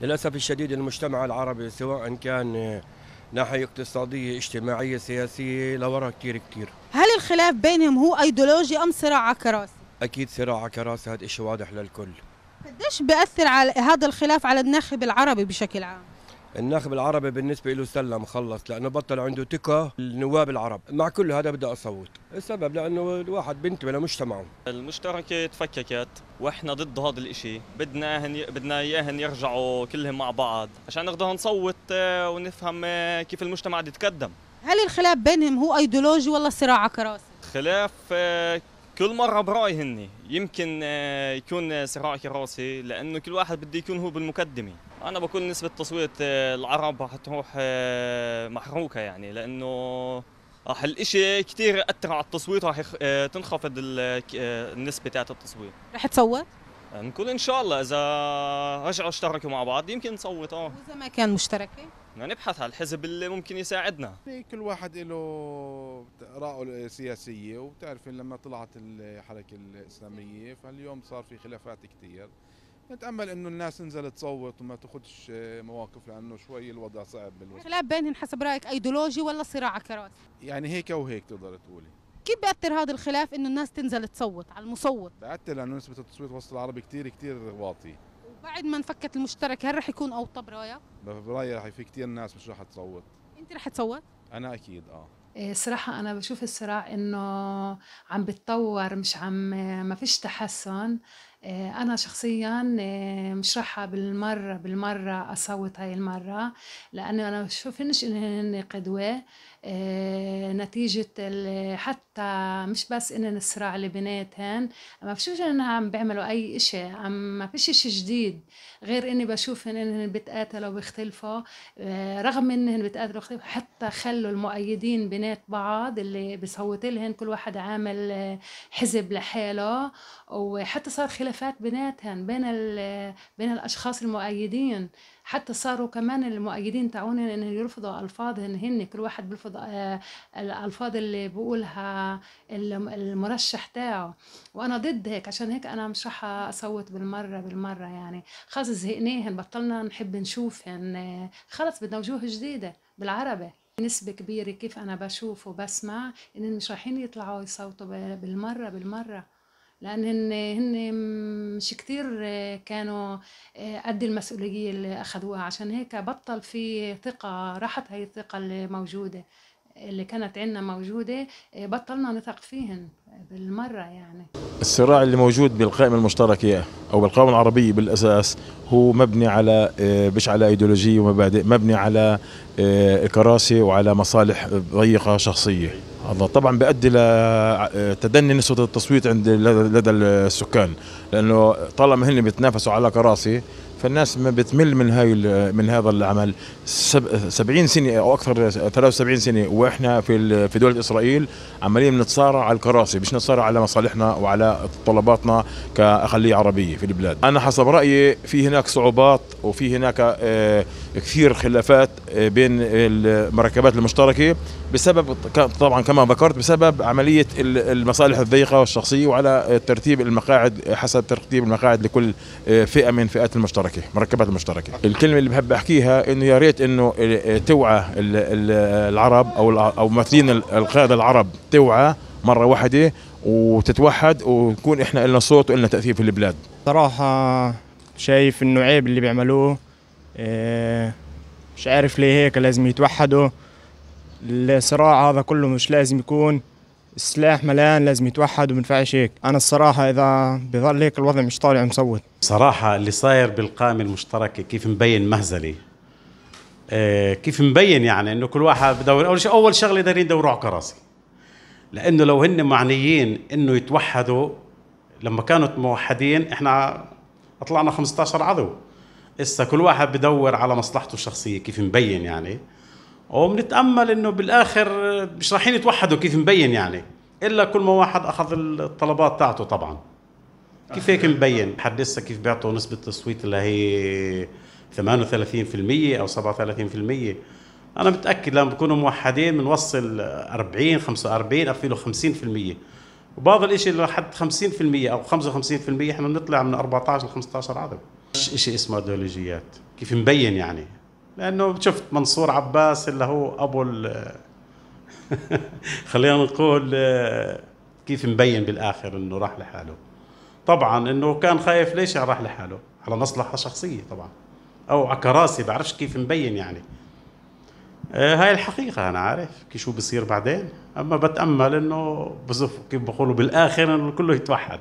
للأسف الشديد المجتمع العربي سواء كان ناحية اقتصادية اجتماعية سياسية لورا كتير كتير هل الخلاف بينهم هو ايديولوجي أم صراع على كراسي؟ أكيد صراع على كراسي هذا إشي واضح للكل قديش بياثر على هذا الخلاف على الناخب العربي بشكل عام؟ الناخب العربي بالنسبه له سلم خلص لانه بطل عنده ثقه النواب العرب مع كل هذا بدي اصوت السبب لانه الواحد ولا لمجتمعه المشتركه تفككت واحنا ضد هذا الشيء بدنا اياهن بدنا اياهن يرجعوا كلهم مع بعض عشان نقدر نصوت آه، ونفهم آه، كيف المجتمع بده يتقدم هل الخلاف بينهم هو ايديولوجي ولا صراع كراسي؟ خلاف آه، كل مرة برأي هني يمكن يكون صراع كراسي لأنه كل واحد بده يكون هو بالمقدمة انا بكون نسبه تصويت آه، العرب تروح آه، محروكه يعني لانه راح الاشي كثير اثر على التصويت راح آه، تنخفض النسبه تاعت التصويت رح تصوت نقول ان شاء الله اذا رجعوا اشتركوا مع بعض يمكن نصوت اه واذا ما كان مشتركه بدنا يعني نبحث على الحزب اللي ممكن يساعدنا كل واحد له رأيه السياسيه وبتعرف لما طلعت الحركه الاسلاميه فاليوم صار في خلافات كثير نتامل انه الناس تنزل تصوت وما تاخذش آه، مواقف لانه شوي الوضع صعب بالوسط خلاف بينهم حسب رايك ايديولوجي ولا صراع عكرات يعني هيك وهيك تقدر تقولي كيف بيأثر هذا الخلاف انه الناس تنزل تصوت على المصوت؟ بأثر لانه نسبة التصويت وسط العرب كثير كثير واطي وبعد ما انفكت المشترك هل رح يكون اوطى برايك؟ برايي رح في كثير ناس مش رح تصوت انت رح تصوت؟ انا اكيد اه إيه، صراحة أنا بشوف الصراع إنه عم بتطور مش عم ما فيش تحسن آه، أنا شخصيا آه، مش راح بالمرة بالمرة أصوت هاي المرة لأنه أنا شوفنش إن هن قدوة آه، نتيجة حتى مش بس إن الصراع اللي بيناتهن ما بشوفش إنهم عم بيعملوا أي إشي عم ما فيش إشي جديد غير إني بشوف إنهم بتقاتلوا وبيختلفوا رغم إنهم بتقاتلوا حتى خلوا المؤيدين بينات بعض اللي بصوت لهن كل واحد عامل حزب لحاله وحتى صار خلال خلافات بيناتهم بين بين الاشخاص المؤيدين حتى صاروا كمان المؤيدين تاعون ان يرفضوا الفاظهن هن كل واحد بيرفض آه، الالفاظ اللي بيقولها المرشح تاعه وانا ضد هيك عشان هيك انا مش رح اصوت بالمره بالمره يعني خلص زهقناهن بطلنا نحب نشوفهن خلص بدنا وجوه جديده بالعربي نسبة كبيرة كيف أنا بشوف وبسمع إن مش رايحين يطلعوا يصوتوا بالمرة بالمرة لان هن هن مش كتير كانوا آه، قد المسؤوليه اللي اخذوها عشان هيك بطل في ثقه راحت هاي الثقه الموجوده اللي كانت عندنا موجوده آه، بطلنا نثق فيهن بالمره يعني الصراع اللي موجود بالقائمه المشتركه او بالقائمه العربيه بالاساس هو مبني على آه، مش على ايديولوجيه ومبادئ مبني على كراسي وعلى مصالح ضيقه شخصيه الله طبعا بيؤدي لتدني آه، نسبه التصويت عند لدى السكان لانه طالما هن بيتنافسوا على كراسي فالناس ما بتمل من هاي من هذا العمل 70 سنه او اكثر 73 سنه واحنا في في دوله اسرائيل عمالين بنتصارع على الكراسي مش نتصارع على مصالحنا وعلى طلباتنا كاقليه عربيه في البلاد انا حسب رايي في هناك صعوبات وفي هناك آه، كثير خلافات آه، بين المركبات المشتركه بسبب طبعا كما ذكرت بسبب عمليه المصالح الضيقه والشخصيه وعلى ترتيب المقاعد حسب ترتيب المقاعد لكل آه، فئه من فئات المشتركه مركبات المشتركه الكلمه اللي بحب احكيها انه يا ريت انه توعى العرب او او ممثلين القاده العرب توعى مره واحده وتتوحد ويكون احنا لنا صوت ولنا تاثير في البلاد صراحه شايف انه عيب اللي بيعملوه آه، مش عارف ليه هيك لازم يتوحدوا الصراع هذا كله مش لازم يكون السلاح ملان لازم يتوحد وما ينفعش هيك انا الصراحه اذا بضل هيك الوضع مش طالع مصوت صراحه اللي صاير بالقائمه المشتركه كيف مبين مهزله آه كيف مبين يعني انه كل واحد بدور اول شيء اول شغله دارين دوروا على كراسي لانه لو هن معنيين انه يتوحدوا لما كانوا موحدين احنا طلعنا 15 عضو هسه كل واحد بدور على مصلحته الشخصيه كيف مبين يعني وبنتامل انه بالاخر مش رايحين يتوحدوا كيف مبين يعني الا كل ما واحد اخذ الطلبات تاعته طبعا كيف هيك مبين لحد إسا كيف بيعطوا نسبه تصويت اللي هي 38% او 37% انا متاكد لما بكونوا موحدين بنوصل 40 45 او 50% وبعض الاشي لحد 50% او 55% احنا بنطلع من 14 ل 15 عظم مش شيء اسمه ايديولوجيات كيف مبين يعني لانه شفت منصور عباس اللي هو ابو خلينا نقول آه، كيف مبين بالاخر انه راح لحاله طبعا انه كان خايف ليش راح لحاله على مصلحه شخصيه طبعا او على كراسي بعرفش كيف مبين يعني آه، هاي الحقيقة أنا عارف كي شو بصير بعدين أما بتأمل إنه بزف كيف بقولوا بالآخر إنه كله يتوحد